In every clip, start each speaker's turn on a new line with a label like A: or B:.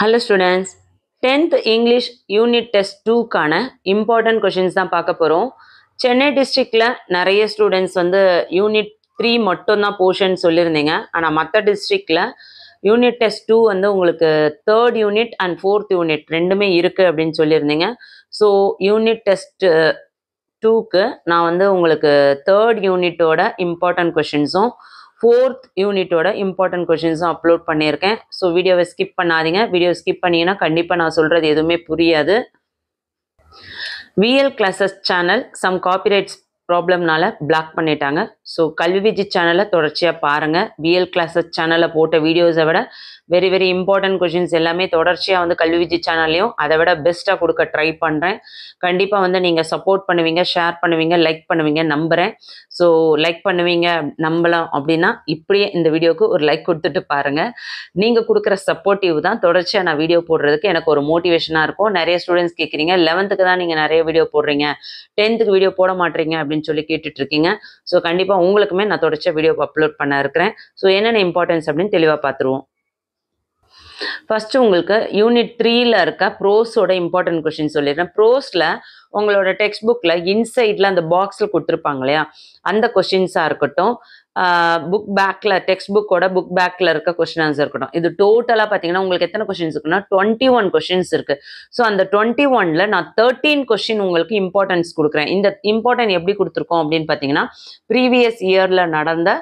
A: Hello students tenth English unit test டூக்கான important questions தான் பார்க்க போகிறோம் சென்னை டிஸ்ட்ரிக்டில் நிறைய ஸ்டூடெண்ட்ஸ் வந்து யூனிட் த்ரீ மட்டும்தான் போர்ஷன் சொல்லியிருந்தீங்க ஆனால் மற்ற டிஸ்ட்ரிக்டில் யூனிட் டெஸ்ட் டூ வந்து உங்களுக்கு third unit and fourth unit ரெண்டுமே இருக்குது அப்படின்னு சொல்லியிருந்தீங்க ஸோ யூனிட் டெஸ்ட்டு டூக்கு நான் வந்து உங்களுக்கு தேர்ட் யூனிட்டோட இம்பார்ட்டன்ட் கொஷின்ஸும் ஃபோர்த் யூனிட்டோட இம்பார்ட்டன்ட் கொஷின்ஸும் அப்லோட் பண்ணியிருக்கேன் ஸோ வீடியோவை ஸ்கிப் பண்ணாதீங்க வீடியோ ஸ்கிப் பண்ணிங்கன்னா கண்டிப்பாக நான் சொல்கிறது எதுவுமே புரியாது VL classes channel some copyrights ப்ராப்ளம்னால பிளாக் பண்ணிட்டாங்க ஸோ கல்வி விஜி சேனலை தொடர்ச்சியாக பாருங்கள் விஎல் கிளாஸஸ் சேனலில் போட்ட வீடியோஸை விட வெரி வெரி இம்பார்ட்டன்ட் கொஷின்ஸ் எல்லாமே தொடர்ச்சியாக வந்து கல்வி விஜய் சேனல்லையும் அதை விட பெஸ்ட்டாக கொடுக்க ட்ரை பண்ணுறேன் கண்டிப்பாக வந்து நீங்கள் சப்போர்ட் பண்ணுவீங்க ஷேர் பண்ணுவீங்க லைக் பண்ணுவீங்க நம்புகிறேன் ஸோ லைக் பண்ணுவீங்க நம்பலாம் அப்படின்னா இப்படியே இந்த வீடியோவுக்கு ஒரு லைக் கொடுத்துட்டு பாருங்கள் நீங்கள் கொடுக்குற சப்போர்ட்டிவ் தான் தொடர்ச்சியாக நான் வீடியோ போடுறதுக்கு எனக்கு ஒரு மோட்டிவேஷனாக இருக்கும் நிறைய ஸ்டூடெண்ட்ஸ் கேட்குறீங்க லெவன்த்துக்கு தான் நீங்கள் நிறைய வீடியோ போடுறீங்க டென்த்துக்கு வீடியோ போட மாட்டீங்க அப்படின்னு சொல்லி கேட்டுட்ருக்கீங்க ஸோ கண்டிப்பாக உங்களுக்குமே நான் தொடர்ச்சியாக வீடியோ அப்லோட் பண்ண இருக்கிறேன் ஸோ என்னென்ன இம்பார்ட்டன்ஸ் அப்படின்னு தெளிவாக பார்த்துருவோம் ஃபஸ்ட்டு உங்களுக்கு யூனிட் த்ரீயில் இருக்க ப்ரோஸோட இம்பார்ட்டன்ட் கொஷின் சொல்லிடுறேன் ப்ரோஸில் உங்களோட டெக்ஸ்ட் புக்கில் இன்சைடில் அந்த பாக்ஸில் கொடுத்துருப்பாங்க இல்லையா அந்த கொஷின்ஸாக இருக்கட்டும் புக் பேக்கில் டெக்ஸ்ட் புக்கோட புக் பேக்கில் இருக்க கொஷின் ஆன்சர் இருக்கட்டும் இது டோட்டலாக பார்த்தீங்கன்னா உங்களுக்கு எத்தனை கொஷின்ஸ் இருக்குன்னா டுவெண்ட்டி ஒன் கொஷின்ஸ் இருக்குது ஸோ அந்த டுவெண்ட்டி ஒனில் நான் தேர்ட்டீன் கொஷின் உங்களுக்கு இம்பார்ட்டன்ஸ் கொடுக்குறேன் இந்த இம்பார்ட்டன்ட் எப்படி கொடுத்துருக்கோம் அப்படின்னு பார்த்தீங்கன்னா ப்ரீவியஸ் இயரில் நடந்த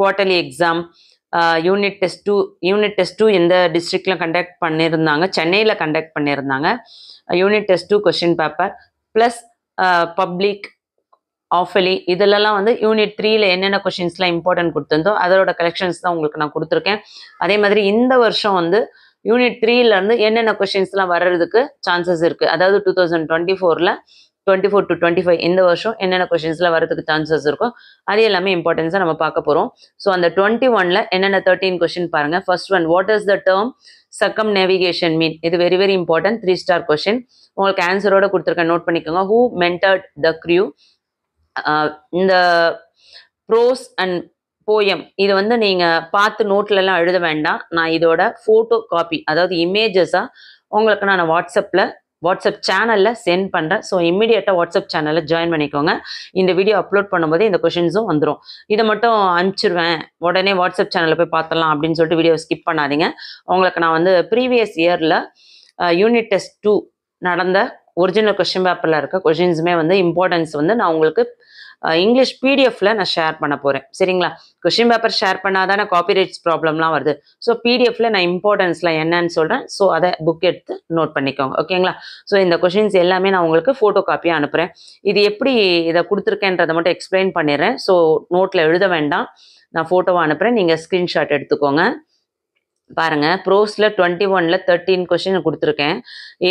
A: quarterly exam unit test two unit test two எந்த டிஸ்ட்ரிக்டில் கண்டக்ட் பண்ணியிருந்தாங்க சென்னையில் கண்டக்ட் பண்ணியிருந்தாங்க unit test two question paper plus public half yearly இதிலலாம் வந்து யூனிட் த்ரீல என்னென்ன கொஷின்ஸ்லாம் இம்பார்ட்டன்ட் கொடுத்துருந்தோ அதோட கலெக்ஷன்ஸ் தான் உங்களுக்கு நான் கொடுத்துருக்கேன் அதே மாதிரி இந்த வருஷம் வந்து யூனிட் த்ரீலேருந்து என்னென்ன கொஷின்ஸ்லாம் வர்றதுக்கு சான்சஸ் இருக்குது அதாவது டூ தௌசண்ட் டுவெண்ட்டி ஃபோரில் twenty four to twenty five இந்த வருஷம் என்னென்ன கொஷின்ஸில் வரதுக்கு சான்சஸ் இருக்கும் அது எல்லாமே இம்பார்ட்டன்ஸாக நம்ம பார்க்க போகிறோம் ஸோ அந்த டுவெண்ட்டி ஒனில் என்னென்ன தேர்ட்டின் கொஷின் பாருங்கள் first one what is the term circumnavigation mean இது very very important three star question உங்களுக்கு ஆன்சரோட கொடுத்துருக்கேன் நோட் பண்ணிக்கோங்க ஹூ மென்டர்ட் த க்ரியூ இந்த ப்ரோஸ் அண்ட் போயம் இது வந்து நீங்கள் பார்த்து நோட்லலாம் எழுத வேண்டாம் நான் இதோட ஃபோட்டோ காப்பி அதாவது இமேஜஸாக உங்களுக்கு நான் வாட்ஸ்அப்பில் வாட்ஸ்அப் சேனலில் சென்ட் பண்ணுறேன் ஸோ இம்மிடியட்டாக வாட்ஸ்அப் சேனலில் ஜாயின் பண்ணிக்கோங்க இந்த வீடியோ அப்லோட் பண்ணும்போது இந்த கொஷின்ஸும் வந்துடும் இதை மட்டும் அனுப்பிச்சிருவேன் உடனே வாட்ஸ்அப் சேனலில் போய் பார்த்தலாம் அப்படின்னு சொல்லிட்டு வீடியோ ஸ்கிப் பண்ணாதீங்க உங்களுக்கு நான் வந்து ப்ரீவியஸ் இயரில் யூனிட் டெஸ்ட் டூ நடந்த ஒரிஜினல் கொஷின் பேப்பரில் இருக்க கொஷின்ஸுமே வந்து இம்பார்ட்டன்ஸ் வந்து நான் உங்களுக்கு இங்கிலீஷ் பிடிஎஃப்ல நான் ஷேர் பண்ண போகிறேன் சரிங்களா கொஷின் பேப்பர் ஷேர் பண்ணால் தானே காப்பிரைட்ஸ் ப்ராப்ளம்லாம் வருது ஸோ பிடிஎஃப்ல நான் இம்பார்ட்டன்ஸ்லாம் என்னன்னு சொல்கிறேன் ஸோ அதை புக் எடுத்து நோட் பண்ணிக்கோங்க ஓகேங்களா ஸோ இந்த கொஷின்ஸ் எல்லாமே நான் உங்களுக்கு ஃபோட்டோ காப்பியாக அனுப்புகிறேன் இது எப்படி இதை கொடுத்துருக்கேன்றதை மட்டும் எக்ஸ்பிளைன் பண்ணிடுறேன் ஸோ நோட்டில் எழுத வேண்டாம் நான் ஃபோட்டோவை அனுப்புகிறேன் நீங்கள் ஸ்கிரீன்ஷாட் எடுத்துக்கோங்க பாருங்க ப்ரோஸில் டுவெண்ட்டி ஒனில் தேர்ட்டீன் கொஷின் கொடுத்துருக்கேன்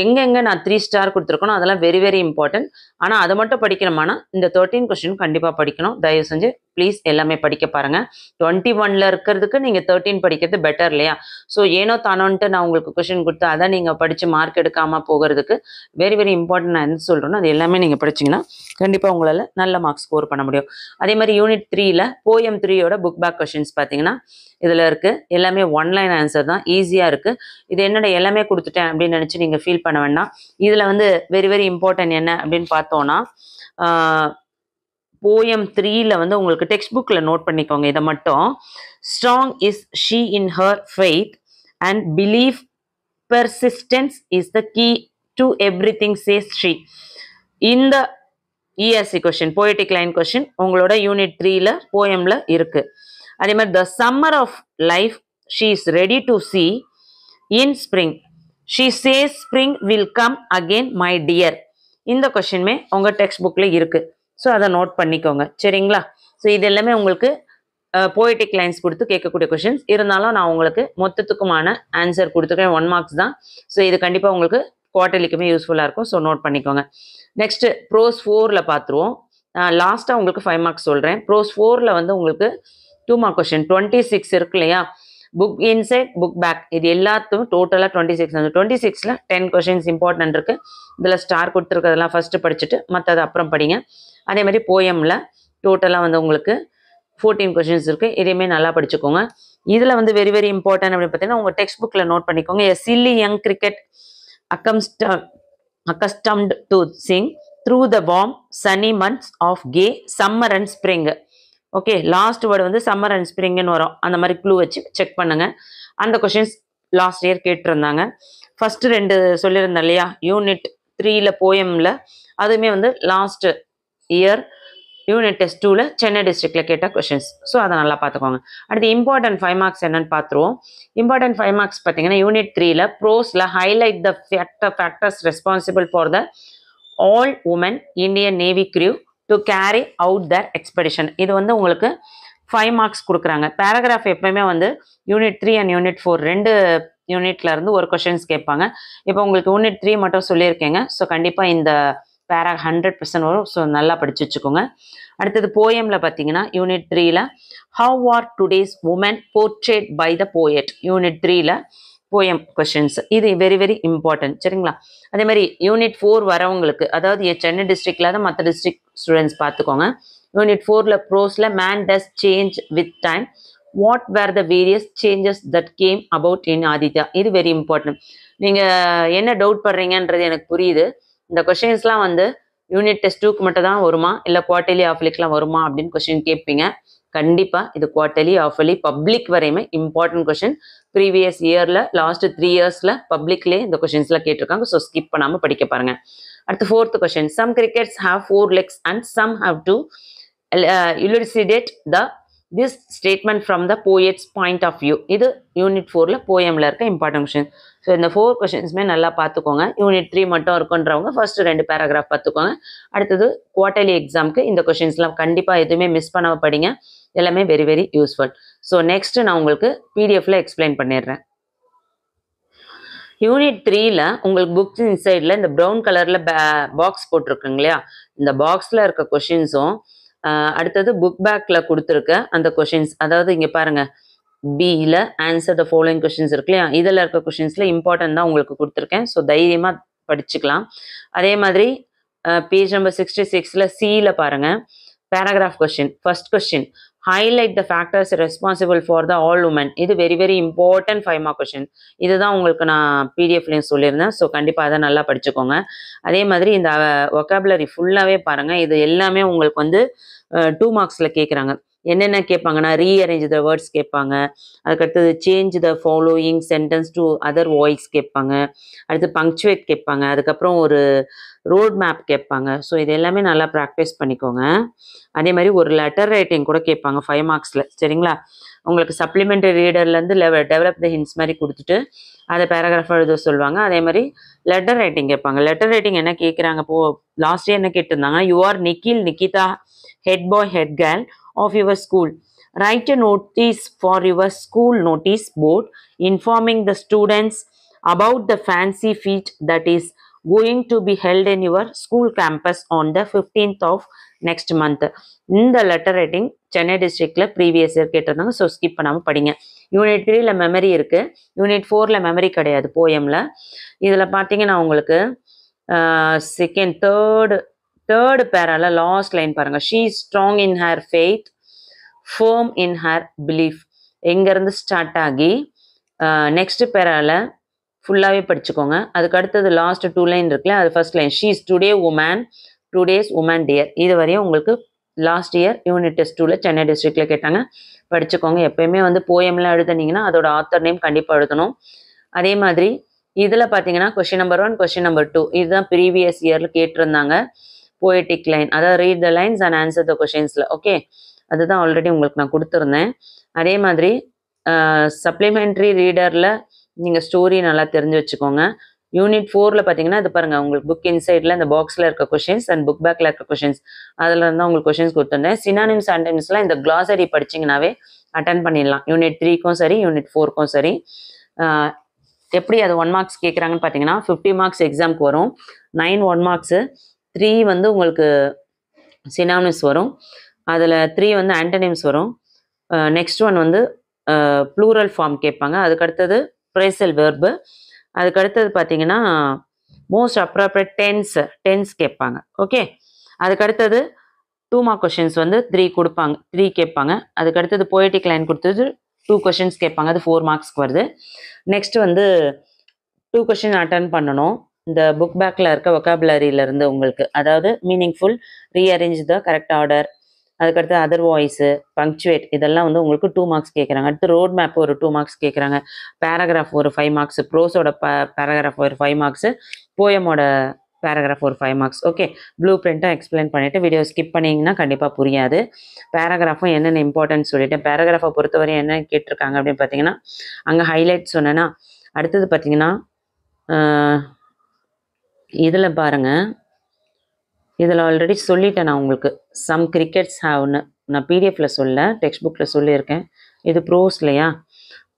A: எங்கெங்கே நான் த்ரீ ஸ்டார் கொடுத்துருக்கணும் அதெல்லாம் வெரி வெரி இம்பார்ட்டன்ட் ஆனால் அதை மட்டும் படிக்கணுமானா இந்த தேர்ட்டின் கொஸ்டின் கண்டிப்பாக படிக்கணும் தயவு செஞ்சு ப்ளீஸ் எல்லாமே படிக்க பாருங்கள் டுவெண்ட்டி ஒனில் இருக்கிறதுக்கு நீங்கள் தேர்ட்டின் படிக்கிறது பெட்டர் இல்லையா ஸோ ஏனோ தானோன்ட்டு நான் உங்களுக்கு கொஷின் கொடுத்து அதை நீங்கள் படித்து மார்க் எடுக்காமல் போகிறதுக்கு வெரி வெரி இம்பார்ட்டன்ட் நான் என்ன சொல்கிறேன்னா அது எல்லாமே நீங்கள் படிச்சிங்கன்னா கண்டிப்பாக உங்களால் நல்ல மார்க் ஸ்கோர் பண்ண முடியும் அதே மாதிரி யூனிட் த்ரீயில் போயம் த்ரீயோட புக் பேக் கொஷின்ஸ் பார்த்தீங்கன்னா இதில் இருக்குது எல்லாமே ஒன்லைன் ஆன்சர் தான் ஈஸியாக இருக்குது இது என்னோட எல்லாமே கொடுத்துட்டேன் அப்படின்னு நினச்சி நீங்கள் ஃபீல் ஃபீல் பண்ண வேண்டாம் இதில் வந்து வெரி வெரி இம்பார்ட்டன்ட் என்ன அப்படின்னு பார்த்தோன்னா போயம் த்ரீயில் வந்து உங்களுக்கு டெக்ஸ்ட் புக்கில் நோட் பண்ணிக்கோங்க இதை மட்டும் strong is she in her faith and believe persistence is the key to everything says she இந்த ESC question poetic line question உங்களோட யூனிட் த்ரீல போயமில் இருக்குது அதே மாதிரி the summer of life she is ready to see in spring she says spring will come again my dear இந்த கொஷின்மே உங்கள் டெக்ஸ்ட் புக்கில் இருக்குது ஸோ அதை நோட் பண்ணிக்கோங்க சரிங்களா ஸோ இது எல்லாமே உங்களுக்கு போய்டிக் லைன்ஸ் கொடுத்து கேட்கக்கூடிய கொஷின்ஸ் இருந்தாலும் நான் உங்களுக்கு மொத்தத்துக்குமான ஆன்சர் கொடுத்துருக்கேன் ஒன் மார்க்ஸ் தான் ஸோ இது கண்டிப்பாக உங்களுக்கு குவார்டர்லிக்குமே யூஸ்ஃபுல்லாக இருக்கும் ஸோ நோட் பண்ணிக்கோங்க நெக்ஸ்ட்டு ப்ரோஸ் ஃபோரில் பார்த்துருவோம் லாஸ்ட்டாக உங்களுக்கு ஃபைவ் மார்க்ஸ் சொல்கிறேன் ப்ரோஸ் ஃபோரில் வந்து உங்களுக்கு two mark question twenty six இருக்கு இல்லையா புக் இன்சைட் புக் பேக் இது எல்லாத்தும் டோட்டலாக டுவெண்ட்டி சிக்ஸ் வந்து டுவெண்ட்டி சிக்ஸில் டென் கொஷின்ஸ் இம்பார்ட்டன்ட் இருக்குது இதில் ஸ்டார் கொடுத்துருக்கிறதெல்லாம் ஃபஸ்ட்டு படிச்சுட்டு மற்றது அப்புறம் படிங்க அதே மாதிரி போயமில் டோட்டலாக வந்து உங்களுக்கு ஃபோர்டீன் கொஷின்ஸ் இருக்குது இதையுமே நல்லா படிச்சுக்கோங்க இதில் வந்து வெரி வெரி இம்பார்ட்டன் அப்படின்னு பார்த்தீங்கன்னா உங்கள் டெக்ஸ்ட் புக்கில் நோட் பண்ணிக்கோங்க எ சில்லி யங் கிரிக்கெட் அக்கம்ஸ்ட accustomed to sing through the warm sunny months of gay summer and spring okay last word வந்து சம்மர் அண்ட் ஸ்ப்ரிங்குன்னு வரும் அந்த மாதிரி க்ளூ வச்சு செக் பண்ணுங்கள் அந்த கொஷின்ஸ் லாஸ்ட் இயர் கேட்டிருந்தாங்க ஃபஸ்ட்டு ரெண்டு சொல்லியிருந்தேன் இல்லையா யூனிட் த்ரீயில் போயமில் அதுவுமே வந்து லாஸ்ட் இயர் யூனிட் டெஸ்ட் டூவில் சென்னை டிஸ்ட்ரிக்டில் கேட்ட கொஷின்ஸ் ஸோ அதை நல்லா பார்த்துக்கோங்க அடுத்து இம்பார்ட்டன்ட் ஃபைவ் மார்க்ஸ் என்னென்னு பார்த்துருவோம் இம்பார்ட்டன்ட் ஃபைவ் மார்க்ஸ் பார்த்தீங்கன்னா யூனிட் த்ரீல ப்ரோஸில் highlight the factor factors responsible for the all women Indian navy crew to carry out their expedition இது வந்து உங்களுக்கு ஃபைவ் மார்க்ஸ் கொடுக்குறாங்க பேராகிராஃப் எப்பயுமே வந்து unit three and unit four ரெண்டு யூனிட்ல இருந்து ஒரு கொஷின்ஸ் கேட்பாங்க இப்போ உங்களுக்கு யூனிட் த்ரீ மட்டும் சொல்லியிருக்கேங்க ஸோ கண்டிப்பாக இந்த பேரா ஹண்ட்ரட் பர்சன்ட் வரும் ஸோ நல்லா படிச்சு வச்சுக்கோங்க அடுத்தது போயமில் பார்த்தீங்கன்னா யூனிட் த்ரீல how are today's women portrayed by the poet unit த்ரீல போயம் கொஷின்ஸ் இது வெரி வெரி இம்பார்ட்டன்ட் சரிங்களா அதே மாதிரி யூனிட் ஃபோர் வரவங்களுக்கு அதாவது சென்னை டிஸ்ட்ரிக்டில் தான் மற்ற டிஸ்ட்ரிக்ட் ஸ்டூடெண்ட்ஸ் பார்த்துக்கோங்க யூனிட் ஃபோரில் ப்ரோஸில் man does change with time what were the various changes that came about in Aditya இது வெரி இம்பார்ட்டன்ட் நீங்கள் என்ன டவுட் படுறீங்கன்றது எனக்கு புரியுது இந்த கொஷின்ஸ்லாம் வந்து யூனிட் டெஸ்ட் டூக்கு மட்டும் தான் வருமா இல்லை குவார்டர்லி லிக்லாம் வருமா அப்படின்னு கொஷின் கேட்பீங்க கண்டிப்பாக இது குவார்டர்லி ஆஃபர்லி பப்ளிக் வரையுமே இம்பார்ட்டன்ட் கொஷின் ப்ரீவியஸ் இயரில் லாஸ்ட் த்ரீ இயர்ஸில் பப்ளிக்லேயே இந்த கொஷின்ஸ்லாம் கேட்டிருக்காங்க ஸோ ஸ்கிப் பண்ணாமல் படிக்க பாருங்க அடுத்து fourth question some crickets have four legs and some have to elucidate the this statement from the poet's point of view இது யூனிட் ஃபோரில் போயமில் இருக்க இம்பார்ட்டன்ட் கொஷின் ஸோ இந்த ஃபோர் கொஷின்ஸுமே நல்லா பார்த்துக்கோங்க யூனிட் த்ரீ மட்டும் இருக்குன்றவங்க ஃபஸ்ட்டு ரெண்டு பேராகிராஃப் பார்த்துக்கோங்க அடுத்தது குவார்டர்லி எக்ஸாமுக்கு இந்த கொஷின்ஸ்லாம் கண்டிப்பாக எதுவுமே மிஸ் பண்ண படிங்க எல்லாமே very very useful so next நான் உங்களுக்கு பிடிஎஃப்ல எக்ஸ்பிளைன் பண்ணிடுறேன் யூனிட் த்ரீல உங்களுக்கு புக்ஸ் இன்சைடில் இந்த ப்ரௌன் கலரில் பே பாக்ஸ் போட்டிருக்குங்க இல்லையா இந்த பாக்ஸில் இருக்க கொஷின்ஸும் அடுத்தது புக் பேக்கில் கொடுத்துருக்க அந்த கொஷின்ஸ் அதாவது இங்கே பாருங்கள் பியில் ஆன்சர் த ஃபாலோயிங் கொஷின்ஸ் இருக்கு இல்லையா இதில் இருக்க கொஷின்ஸில் இம்பார்ட்டன்ட் தான் உங்களுக்கு கொடுத்துருக்கேன் ஸோ தைரியமாக படிச்சுக்கலாம் அதே மாதிரி பேஜ் நம்பர் சிக்ஸ்டி சிக்ஸில் சியில் பாருங்கள் paragraph question first question highlight the factors responsible for the all women இது very very important five mark question இதுதான் உங்களுக்கு நான் பிடிஎஃப்லையும் சொல்லியிருந்தேன் ஸோ கண்டிப்பாக அதை நல்லா படிச்சுக்கோங்க அதே மாதிரி இந்த ஒகேபுலரி ஃபுல்லாகவே பாருங்கள் இது எல்லாமே உங்களுக்கு வந்து டூ uh, மார்க்ஸில் கேட்குறாங்க என்னென்ன கேட்பாங்கன்னா ரீஅரேஞ்ச் த வேர்ட்ஸ் கேட்பாங்க அதுக்கடுத்தது change the following sentence to other voice கேட்பாங்க அடுத்து பங்க்சுவேட் கேட்பாங்க அதுக்கப்புறம் ஒரு ரோட் மேப் கேட்பாங்க ஸோ இது எல்லாமே நல்லா ப்ராக்டிஸ் பண்ணிக்கோங்க அதே மாதிரி ஒரு லெட்டர் ரைட்டிங் கூட கேட்பாங்க ஃபைவ் மார்க்ஸில் சரிங்களா உங்களுக்கு சப்ளிமெண்ட்ரி ரீடர்லேருந்து லெவ டெவலப் த ஹின்ஸ் மாதிரி கொடுத்துட்டு அதை பேராகிராஃப் எழுத சொல்லுவாங்க அதே மாதிரி லெட்டர் ரைட்டிங் கேட்பாங்க லெட்டர் ரைட்டிங் என்ன கேட்குறாங்க போ லாஸ்ட் இயர் என்ன கேட்டிருந்தாங்க you are Nikhil Nikhita head boy head girl of your school. Write a notice for your school notice board informing the students about the fancy feat that is going to be held in your school campus on the 15th of next month. In the letter writing, next month இந்த letter writing Chennai டிஸ்ட்ரிக்டில் previous year கேட்டிருந்தாங்க so skip பண்ணாமல் படிங்க unit த்ரீல memory இருக்குது unit ஃபோரில் memory கிடையாது போயமில் இதில் பார்த்தீங்கன்னா உங்களுக்கு second, third, தேர்டு பேரால லாஸ்ட் லைன் பாருங்க she strong in her faith firm in her belief எங்கேருந்து ஸ்டார்ட் ஆகி நெக்ஸ்ட் பேரால ஃபுல்லாகவே படிச்சுக்கோங்க அதுக்கு அடுத்தது லாஸ்ட் டூ லைன் இருக்குல்ல அது first line she is today women today's women dear இது வரையும் உங்களுக்கு லாஸ்ட் இயர் யூனிட் டெஸ்ட் டூவில் சென்னை டிஸ்ட்ரிக்டில் கேட்டாங்க படிச்சுக்கோங்க எப்பயுமே வந்து போயம்லாம் எழுதுனீங்கன்னா அதோட ஆத்தர் நேம் கண்டிப்பாக எழுதணும் அதே மாதிரி இதில் பார்த்தீங்கன்னா question number one question number two இதுதான் ப்ரீவியஸ் இயரில் கேட்டிருந்தாங்க போய்டிக் லைன் அதாவது read the lines and answer the கொஷின்ஸில் ஓகே அதுதான் ஆல்ரெடி உங்களுக்கு நான் கொடுத்துருந்தேன் அதே மாதிரி சப்ளிமெண்ட்ரி ரீடரில் நீங்கள் ஸ்டோரி நல்லா தெரிஞ்சு வச்சுக்கோங்க யூனிட் ஃபோரில் பார்த்தீங்கன்னா இது பாருங்கள் உங்களுக்கு புக் இன்சைடில் இந்த பாக்ஸில் இருக்க கொஷின்ஸ் அண்ட் புக் பேக்கில் இருக்க கொஷின்ஸ் அதில் இருந்தால் உங்களுக்கு கொஷின்ஸ் கொடுத்துருந்தேன் சினானிம்ஸ் அண்டனிம்ஸ்லாம் இந்த கிளாசரி படிச்சிங்கனாவே அட்டன் பண்ணிடலாம் யூனிட் த்ரீக்கும் சரி யூனிட் ஃபோருக்கும் சரி எப்படி அது ஒன் மார்க்ஸ் கேட்குறாங்கன்னு பார்த்தீங்கன்னா ஃபிஃப்டி மார்க்ஸ் எக்ஸாம்க்கு வரும் நைன் ஒன் மார்க்ஸு த்ரீ வந்து உங்களுக்கு சினாமிஸ் வரும் அதில் த்ரீ வந்து ஆன்டனிம்ஸ் வரும் நெக்ஸ்ட் ஒன் வந்து ப்ளூரல் ஃபார்ம் கேட்பாங்க அதுக்கடுத்தது ப்ரேசல் வேர்பு அதுக்கடுத்தது பார்த்தீங்கன்னா மோஸ்ட் அப்ராப்ரேட் டென்ஸ் டென்ஸ் கேட்பாங்க ஓகே அதுக்கடுத்தது டூ மார்க் கொஷின்ஸ் வந்து த்ரீ கொடுப்பாங்க த்ரீ கேட்பாங்க அதுக்கடுத்தது போய்டிக் லைன் கொடுத்தது டூ கொஷின்ஸ் கேட்பாங்க அது ஃபோர் மார்க்ஸ்க்கு வருது நெக்ஸ்ட் வந்து டூ கொஷின் அட்டன் பண்ணணும் இந்த புக் பேக்கில் இருக்க இருந்து உங்களுக்கு அதாவது meaningful rearrange the correct order அதுக்கடுத்து அதர் வாய்ஸு பங்க்சுவேட் இதெல்லாம் வந்து உங்களுக்கு டூ மார்க்ஸ் கேட்குறாங்க அடுத்து ரோட் மேப் ஒரு டூ மார்க்ஸ் கேட்குறாங்க பேராகிராஃப் ஒரு ஃபைவ் மார்க்ஸ் ப்ரோஸோட ப பேராகிராஃப் ஒரு ஃபைவ் மார்க்ஸு போயமோட பேராகிராஃப் ஒரு ஃபைவ் மார்க்ஸ் ஓகே ப்ளூ பிரிண்ட்டாக எக்ஸ்பிளைன் பண்ணிவிட்டு வீடியோ ஸ்கிப் பண்ணிங்கன்னா கண்டிப்பாக புரியாது பேராகிராஃபும் என்னென்ன இம்பார்ட்டன்ஸ் சொல்லிவிட்டேன் பேராகிராஃபை பொறுத்தவரை என்ன கேட்டிருக்காங்க அப்படின்னு பார்த்தீங்கன்னா அங்கே ஹைலைட் சொன்னேன்னா அடுத்தது பார்த்தீங்கன்னா இதில் பாருங்கள் இதில் ஆல்ரெடி சொல்லிட்டேன் நான் உங்களுக்கு சம் கிரிக்கெட்ஸ் ஹாவ்னு நான் பிடிஎஃப்பில் சொல்ல டெக்ஸ்ட் புக்கில் சொல்லியிருக்கேன் இது ப்ரோஸ் இல்லையா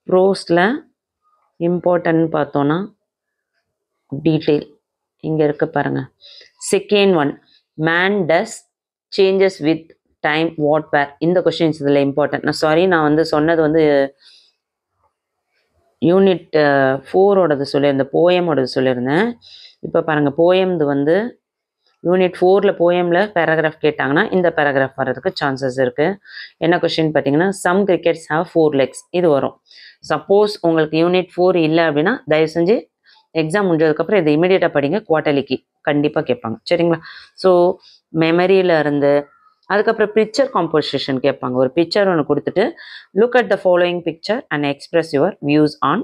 A: ப்ரோஸில் இம்பார்ட்டன்ட் பார்த்தோன்னா டீட்டெயில் இங்கே இருக்க பாருங்கள் second one man does changes with time what were இந்த கொஷின்ஸ் இதில் இம்பார்ட்டன்ட் நான் சாரி நான் வந்து சொன்னது வந்து யூனிட் ஃபோரோடது uh, சொல்லியிருந்தேன் போயமோடது சொல்லியிருந்தேன் இப்போ பாருங்கள் போயம்து வந்து யூனிட் ஃபோரில் போயமில் பேராகிராஃப் கேட்டாங்கன்னா இந்த பேராகிராஃப் வர்றதுக்கு சான்சஸ் இருக்குது என்ன கொஷின் பார்த்தீங்கன்னா some crickets have four legs இது வரும் சப்போஸ் உங்களுக்கு யூனிட் ஃபோர் இல்லை அப்படின்னா தயவு செஞ்சு எக்ஸாம் முடிஞ்சதுக்கப்புறம் இதை இமீடியட்டாக படிங்க குவார்ட்டர்லிக்கு கண்டிப்பாக கேட்பாங்க சரிங்களா ஸோ மெமரியிலேருந்து அதுக்கப்புறம் பிக்சர் காம்போசிஷன் கேட்பாங்க ஒரு பிக்சர் ஒன்று கொடுத்துட்டு look at the following picture and express your views on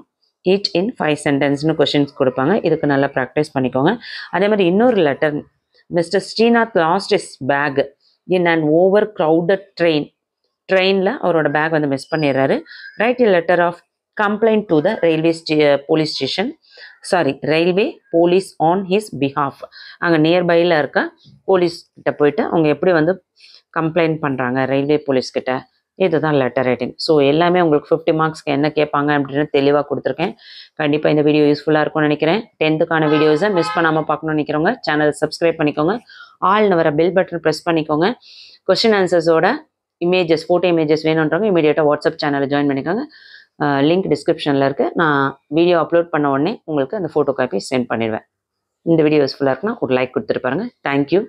A: each in five சென்டென்ஸ்னு கொஷின்ஸ் கொடுப்பாங்க இதுக்கு நல்லா ப்ராக்டிஸ் பண்ணிக்கோங்க அதே மாதிரி இன்னொரு letter mister Srinath lost is bag in and over crowded train ட்ரெயினில் அவரோட பேக் வந்து மிஸ் பண்ணிடுறாரு write a letter of complaint to the railway ஸ்டே police station sorry railway police on his behalf அங்கே நியர்பையில் இருக்க போலீஸ்கிட்ட போயிட்டு அவங்க எப்படி வந்து கம்ப்ளைண்ட் பண்ணுறாங்க ரயில்வே போலீஸ்கிட்ட இதுதான் லெட்டர் ரைட்டிங் ஸோ எல்லாமே உங்களுக்கு ஃபிஃப்டி மார்க்ஸ்க்கு என்ன கேட்பாங்க அப்படின்னு தெளிவாக கொடுத்துருக்கேன் கண்டிப்பாக இந்த வீடியோ யூஸ்ஃபுல்லாக இருக்கும்னு நினைக்கிறேன் டென்த்துக்கான வீடியோஸை மிஸ் பண்ணாமல் பார்க்கணும்னு நினைக்கிறவங்க சேனலை சப்ஸ்கிரைப் பண்ணிக்கோங்க ஆல் வர பெல் பட்டன் ப்ரெஸ் பண்ணிக்கோங்க கொஸ்டின் ஆன்சர்ஸோட இமேஜஸ் ஃபோட்டோ இமேஜஸ் வேணுன்றவங்க இமீடியட்டாக வாட்ஸ்அப் சேனலை ஜாயின் பண்ணிக்கோங்க லிங்க் டிஸ்கிரிப்ஷனில் இருக்குது நான் வீடியோ அப்லோட் பண்ண உடனே உங்களுக்கு அந்த ஃபோட்டோ காப்பி சென்ட் பண்ணிடுவேன் இந்த வீடியோ யூஸ்ஃபுல்லாக இருக்குன்னா ஒரு லைக் கொடுத்துருப்பாருங்க தேங்க்யூ